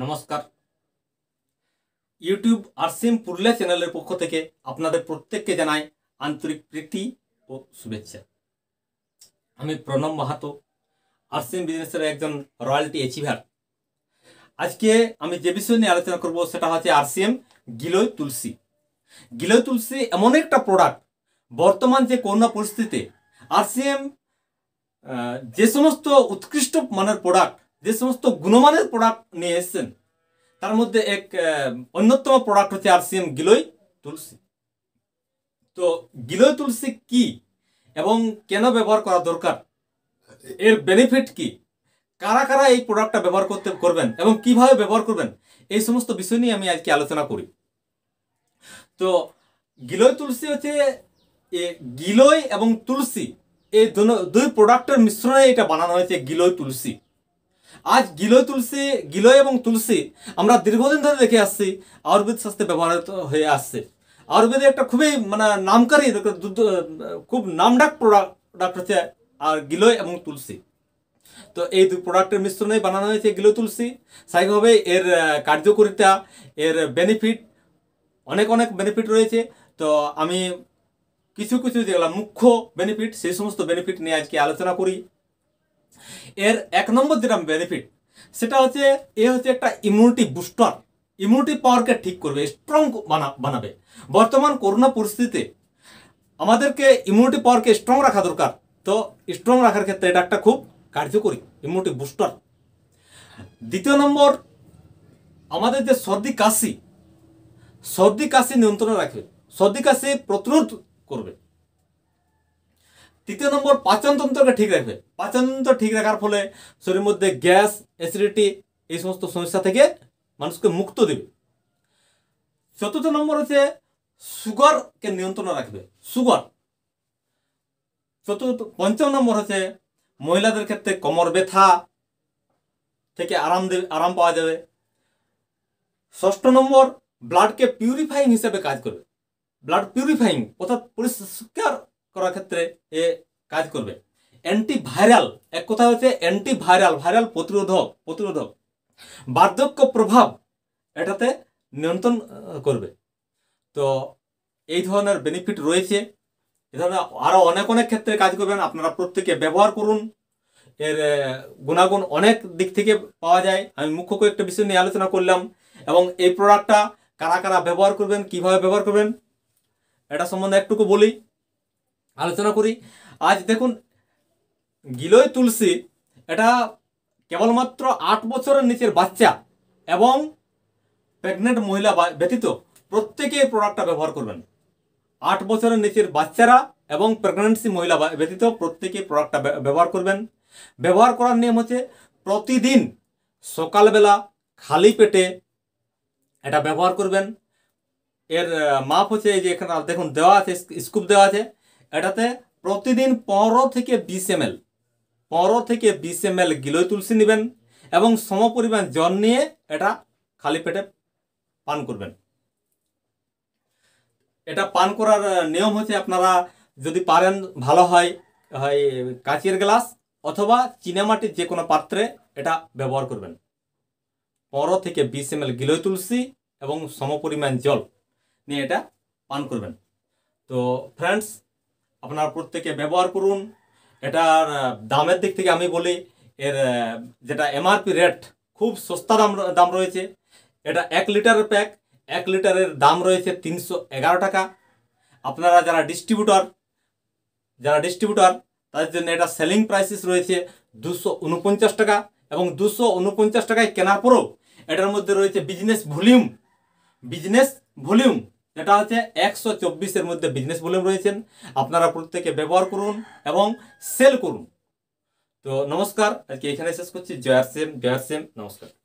নমস্কার ইউটিউব আরসিম পুরুলিয়া চ্যানেলের পক্ষ থেকে আপনাদের প্রত্যেককে জানাই আন্তরিক প্রীতি ও শুভেচ্ছা আমি প্রণব মাহাতো আরসিম বিজনেসের একজন রয়্যালটি অ্যাচিভার আজকে আমি যে বিষয় নিয়ে আলোচনা করব সেটা হচ্ছে আরসিএম গিলোই তুলসী গিলোই তুলসী এমন একটা প্রোডাক্ট বর্তমান যে করোনা পরিস্থিতিতে আরসিএম যে সমস্ত উৎকৃষ্ট মানের প্রোডাক্ট যে সমস্ত গুণমানের প্রোডাক্ট নিয়ে এসছেন তার মধ্যে এক অন্যতম প্রোডাক্ট হচ্ছে আর সি এম গিলই তুলসী তো গিলোই তুলসী কি এবং কেন ব্যবহার করা দরকার এর বেনিফিট কি কারা কারা এই প্রোডাক্টটা ব্যবহার করতে করবেন এবং কিভাবে ব্যবহার করবেন এই সমস্ত বিষয় নিয়ে আমি আজকে আলোচনা করি তো গিলয় তুলসী হচ্ছে গিলোই এবং তুলসী এই দুই প্রোডাক্টের মিশ্রণে এটা বানানো হয়েছে গিলোই তুলসী আজ গিলো তুলসী গিলোয় এবং তুলসী আমরা দীর্ঘদিন ধরে দেখে আসছি আয়ুর্বেদ শাস্ত্রে ব্যবহৃত হয়ে আসছে আয়ুর্বেদের একটা খুবই মানে নামকারী খুব নামডাক প্রোডাক্ট হচ্ছে আর গিলোয় এবং তুলসী তো এই দুই প্রোডাক্টের মিশ্রণে বানানো হয়েছে গিলো তুলসী স্বাভাবিকভাবে এর কার্যকরিতা এর বেনিফিট অনেক অনেক বেনিফিট রয়েছে তো আমি কিছু কিছু যেগুলো মুখ্য বেনিফিট সেই সমস্ত বেনিফিট নিয়ে আজকে আলোচনা করি এর এক নম্বর যেটা বেনিফিট সেটা হচ্ছে এ হচ্ছে একটা ইমিউনিটি বুস্টার ইমিউনিটি পাওয়ারকে ঠিক করবে স্ট্রং বানাবে বর্তমান করোনা পরিস্থিতিতে আমাদেরকে ইমিউনিটি পাওয়ারকে স্ট্রং রাখা দরকার তো স্ট্রং রাখার ক্ষেত্রে এটা একটা খুব কার্যকরী ইমিউনিটি বুস্টার দ্বিতীয় নম্বর আমাদের যে সর্দি কাশি সর্দি কাশি নিয়ন্ত্রণে রাখবে সর্দি কাশি প্রতিরোধ করবে তৃতীয় নম্বর পাচনতন্ত্রকে ঠিক রাখবে পাচনতন্ত্র ঠিক রাখার ফলে শরীরের মধ্যে গ্যাস অ্যাসিডিটি এই সমস্ত সমস্যা থেকে মানুষকে মুক্ত দেবে চতুর্থ নম্বর হচ্ছে সুগারকে নিয়ন্ত্রণে রাখবে সুগার চতুর্থ পঞ্চম নম্বর হচ্ছে মহিলাদের ক্ষেত্রে কোমর ব্যথা থেকে আরাম দেবে আরাম পাওয়া যাবে ষষ্ঠ নম্বর ব্লাডকে পিউরিফাইং হিসেবে কাজ করবে ব্লাড পিউরিফাইং অর্থাৎ পরিষ্কার করার ক্ষেত্রে এ কাজ করবে অ্যান্টিভাইরাল এক কথা হচ্ছে অ্যান্টিভাইরাল ভাইরাল প্রতিরোধক প্রতিরোধক বার্ধক্য প্রভাব এটাতে নিয়ন্ত্রণ করবে তো এই ধরনের বেনিফিট রয়েছে এ ধরনের আরও অনেক অনেক ক্ষেত্রে কাজ করবেন আপনারা প্রত্যেকে ব্যবহার করুন এর গুণাগুণ অনেক দিক থেকে পাওয়া যায় আমি মুখ্য কয়েকটা বিষয় নিয়ে আলোচনা করলাম এবং এই প্রোডাক্টটা কারা কারা ব্যবহার করবেন কিভাবে ব্যবহার করবেন এটা সম্বন্ধে একটুকু বলি আলোচনা করি আজ দেখুন গিলয় তুলসী এটা কেবলমাত্র আট বছরের নিচের বাচ্চা এবং প্রেগনেন্ট মহিলা ব্যতীত প্রত্যেকে এই প্রোডাক্টটা ব্যবহার করবেন আট বছরের নিচের বাচ্চারা এবং প্রেগনেন্সি মহিলা ব্যতীত প্রত্যেকে প্রোডাক্টটা ব্যবহার করবেন ব্যবহার করার নিয়ম হচ্ছে প্রতিদিন সকালবেলা খালি পেটে এটা ব্যবহার করবেন এর মাপ হচ্ছে এই যে এখানে দেখুন দেওয়া আছে স্কুপ দেওয়া আছে এটাতে প্রতিদিন পনেরো থেকে বিশ এম এল পনেরো থেকে বিশ এম এল গিলোয় তুলসী নেবেন এবং সম পরিমাণ জল নিয়ে এটা খালি পেটে পান করবেন এটা পান করার নিয়ম হচ্ছে আপনারা যদি পারেন ভালো হয় হয় কাঁচের গ্লাস অথবা চীনামাটির যে কোনো পাত্রে এটা ব্যবহার করবেন পনেরো থেকে বিশ এম এল গিলোয় তুলসী এবং সম পরিমাণ জল নিয়ে এটা পান করবেন তো ফ্রেন্ডস আপনার প্রত্যেকে ব্যবহার করুন এটার দামের দিক থেকে আমি বলি এর যেটা এমআরপি রেট খুব সস্তা দাম দাম রয়েছে এটা এক লিটারের প্যাক এক লিটারের দাম রয়েছে তিনশো এগারো টাকা আপনারা যারা ডিস্ট্রিবিউটর যারা ডিস্ট্রিবিউটর তাদের জন্য এটা সেলিং প্রাইসেস রয়েছে দুশো উনপঞ্চাশ টাকা এবং দুশো উনপঞ্চাশ টাকায় কেনার পরও এটার মধ্যে রয়েছে বিজনেস ভলিউম বিজনেস ভলিউম যেটা হচ্ছে একশো চব্বিশের মধ্যে বিজনেস ভলিউম রয়েছেন আপনারা প্রত্যেকে ব্যবহার করুন এবং সেল করুন তো নমস্কার আজকে এখানে শেষ করছি জয়ার সেম জয়ার সেম নমস্কার